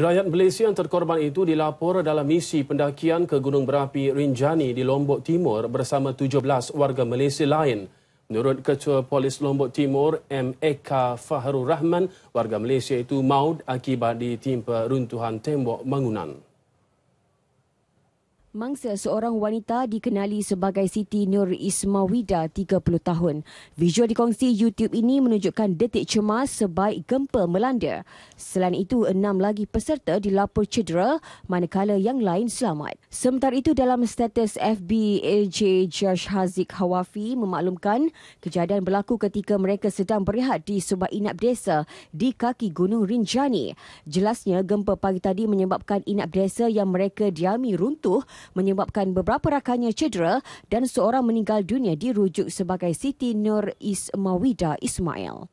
Rakyat Malaysia yang terkorban itu dilapor dalam misi pendakian ke Gunung Berapi Rinjani di Lombok Timur bersama 17 warga Malaysia lain. Menurut Ketua Polis Lombok Timur M. Eka Faharul Rahman, warga Malaysia itu maut akibat ditimpa runtuhan tembok bangunan. Mangsa seorang wanita dikenali sebagai Siti Nur Ismawida, 30 tahun. Visual dikongsi YouTube ini menunjukkan detik cemas sebaik gempa melanda. Selain itu, enam lagi peserta dilapor cedera, manakala yang lain selamat. Sementara itu, dalam status FB AJ Josh Haziq Hawafi memaklumkan kejadian berlaku ketika mereka sedang berehat di sebuah inap desa di kaki Gunung Rinjani. Jelasnya, gempa pagi tadi menyebabkan inap desa yang mereka diami runtuh menyebabkan beberapa rakannya cedera dan seorang meninggal dunia dirujuk sebagai Siti Nur Ismawida Ismail.